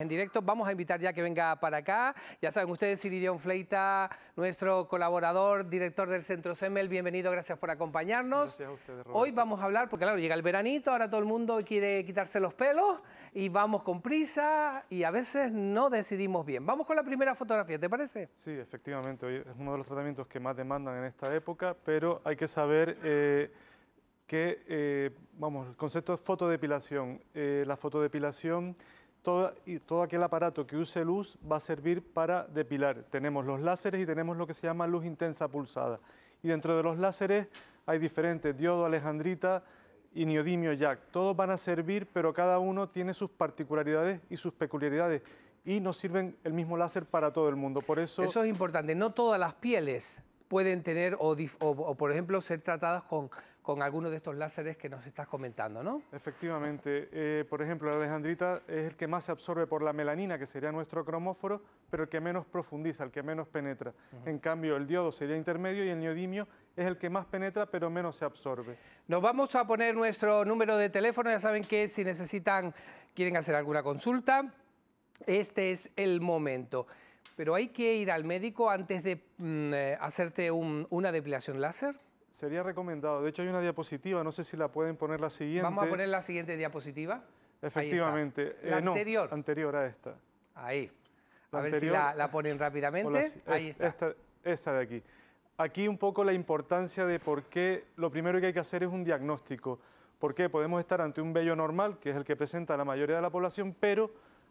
En directo vamos a invitar ya que venga para acá. Ya saben ustedes, Siridion Fleita, nuestro colaborador, director del Centro SEMEL, bienvenido, gracias por acompañarnos. Gracias a ustedes, Hoy vamos a hablar, porque claro, llega el veranito, ahora todo el mundo quiere quitarse los pelos y vamos con prisa y a veces no decidimos bien. Vamos con la primera fotografía, ¿te parece? Sí, efectivamente, Hoy es uno de los tratamientos que más demandan en esta época, pero hay que saber... Eh, que, eh, vamos, el concepto es fotodepilación. Eh, la fotodepilación todo, todo aquel aparato que use luz va a servir para depilar. Tenemos los láseres y tenemos lo que se llama luz intensa pulsada. Y dentro de los láseres hay diferentes, diodo, alejandrita y neodimio jack. Todos van a servir, pero cada uno tiene sus particularidades y sus peculiaridades y no sirven el mismo láser para todo el mundo. Por eso... Eso es importante. No todas las pieles pueden tener o por ejemplo ser tratadas con con alguno de estos láseres que nos estás comentando, ¿no? Efectivamente. Eh, por ejemplo, la alejandrita es el que más se absorbe por la melanina, que sería nuestro cromóforo, pero el que menos profundiza, el que menos penetra. En cambio, el diodo sería intermedio y el neodimio es el que más penetra, pero menos se absorbe. Nos vamos a poner nuestro número de teléfono. Ya saben que si necesitan, quieren hacer alguna consulta, este es el momento. Pero hay que ir al médico antes de mm, eh, hacerte una depilación láser sería recomendado. De hecho, hay una diapositiva, no sé si la pueden poner la siguiente. Vamos a poner la siguiente diapositiva. Efectivamente. Eh, anterior. No, anterior a esta. Ahí. a ver si la, ponen rápidamente. Ahí está. Esta, de aquí. Aquí un poco la importancia de por qué lo primero que hay que hacer es un diagnóstico. Porque podemos estar ante un vello normal, que es el que presenta la mayoría de la población, pero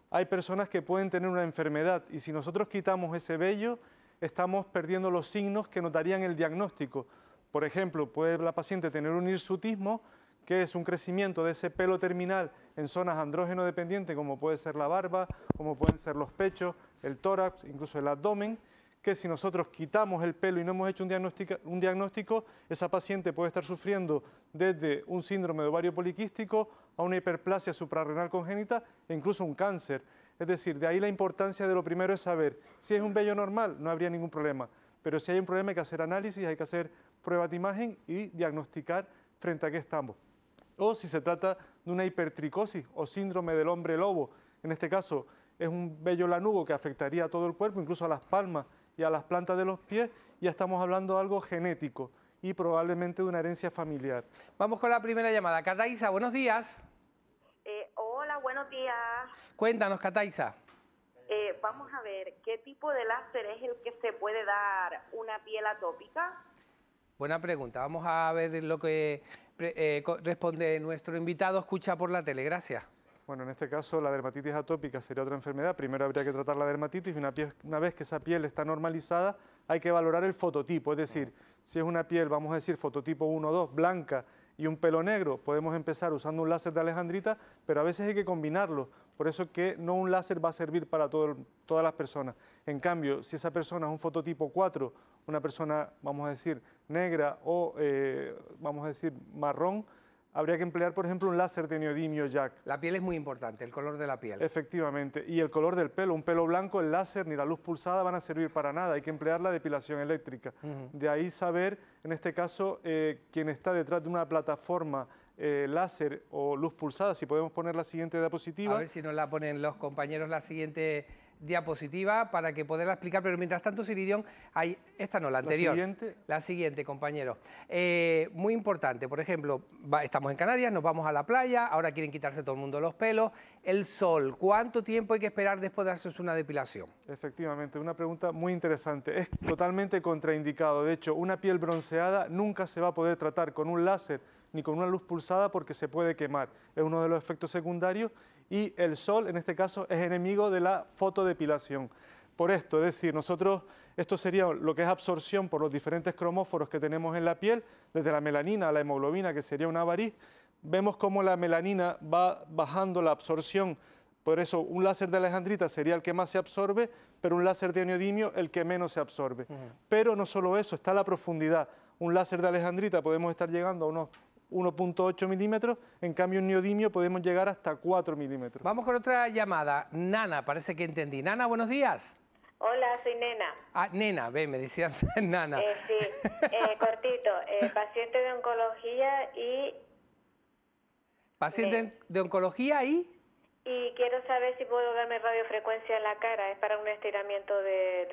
hay personas que pueden tener una enfermedad y si nosotros quitamos ese vello, estamos perdiendo los signos que notarían el diagnóstico. Por ejemplo, puede la paciente tener un hirsutismo, que es un crecimiento de ese pelo terminal en zonas andrógeno dependientes, como puede ser la barba, como pueden ser los pechos, el tórax, incluso el abdomen, que si nosotros quitamos el pelo y no hemos hecho un diagnóstico, un diagnóstico, esa paciente puede estar sufriendo desde un síndrome de ovario poliquístico a una hiperplasia suprarrenal congénita e incluso un cáncer. Es decir, de ahí la importancia de lo primero es saber si es un vello normal, no habría ningún problema, pero si hay un problema hay que hacer análisis, hay que hacer Prueba de imagen y diagnosticar frente a qué estamos. O si se trata de una hipertricosis o síndrome del hombre lobo, en este caso es un bello lanugo que afectaría a todo el cuerpo, incluso a las palmas y a las plantas de los pies, ya estamos hablando de algo genético y probablemente de una herencia familiar. Vamos con la primera llamada. Cataiza, buenos días. Eh, hola, buenos días. Cuéntanos, Cataiza. Eh, vamos a ver, ¿qué tipo de láser es el que se puede dar una piel atópica? Buena pregunta. Vamos a ver lo que eh, responde nuestro invitado. Escucha por la tele. Gracias. Bueno, en este caso la dermatitis atópica sería otra enfermedad. Primero habría que tratar la dermatitis y una, una vez que esa piel está normalizada hay que valorar el fototipo. Es decir, mm. si es una piel, vamos a decir, fototipo 1 o 2, blanca, y un pelo negro. Podemos empezar usando un láser de alejandrita, pero a veces hay que combinarlo. Por eso que no un láser va a servir para todas las personas. En cambio, si esa persona es un fototipo 4, una persona, vamos a decir, negra o, eh, vamos a decir, marrón, habría que emplear, por ejemplo, un láser de neodimio jack. La piel es muy importante, el color de la piel. Efectivamente, y el color del pelo. Un pelo blanco, el láser ni la luz pulsada van a servir para nada, hay que emplear la depilación eléctrica. De ahí saber, en este caso, eh, quién está detrás de una plataforma eh, láser o luz pulsada, si podemos poner la siguiente diapositiva. A ver si nos la ponen los compañeros la siguiente diapositiva para que poderla explicar, pero mientras tanto, Siridión, hay, esta no, la anterior. La siguiente. La siguiente, compañero. Eh, muy importante, por ejemplo, estamos en Canarias, nos vamos a la playa, ahora quieren quitarse todo el mundo los pelos. El sol, ¿cuánto tiempo hay que esperar después de hacerse una depilación? Efectivamente, una pregunta muy interesante. Es totalmente contraindicado. De hecho, una piel bronceada nunca se va a poder tratar con un láser ni con una luz pulsada porque se puede quemar. Es uno de los efectos secundarios y el sol, en este caso, es enemigo de la fotodepilación. Por esto, es decir, nosotros, esto sería lo que es absorción por los diferentes cromóforos que tenemos en la piel, desde la melanina a la hemoglobina, que sería una variz, vemos cómo la melanina va bajando la absorción por eso un láser de alejandrita sería el que más se absorbe, pero un láser de aniodimio el que menos se absorbe. Pero no solo eso, está la profundidad. Un láser de alejandrita podemos estar llegando a unos 1.8 milímetros, en cambio un neodimio podemos llegar hasta 4 milímetros. Vamos con otra llamada. Nana, parece que entendí. Nana, buenos días. Hola, soy Nena. Ah, Nena, ve, me decía Nana. Eh, sí, eh, cortito, eh, paciente de oncología y... Paciente de oncología y... Y quiero saber si puedo darme radiofrecuencia en la cara. Es para un estiramiento de,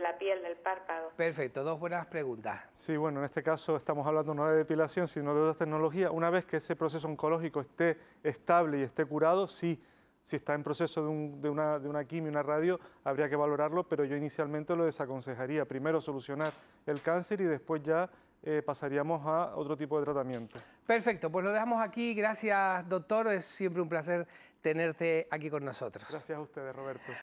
la piel, del párpado. Perfecto, dos buenas preguntas. Sí, bueno, en este caso estamos hablando no de depilación, sino de otra tecnología. Una vez que ese proceso oncológico esté estable y esté curado, sí, si está en proceso de, de una, de una quimio, una radio, habría que valorarlo, pero yo inicialmente lo desaconsejaría. Primero solucionar el cáncer y después ya eh, pasaríamos a otro tipo de tratamiento. Perfecto, pues lo dejamos aquí. Gracias, doctor. Es siempre un placer tenerte aquí con nosotros. Gracias a ustedes, Roberto.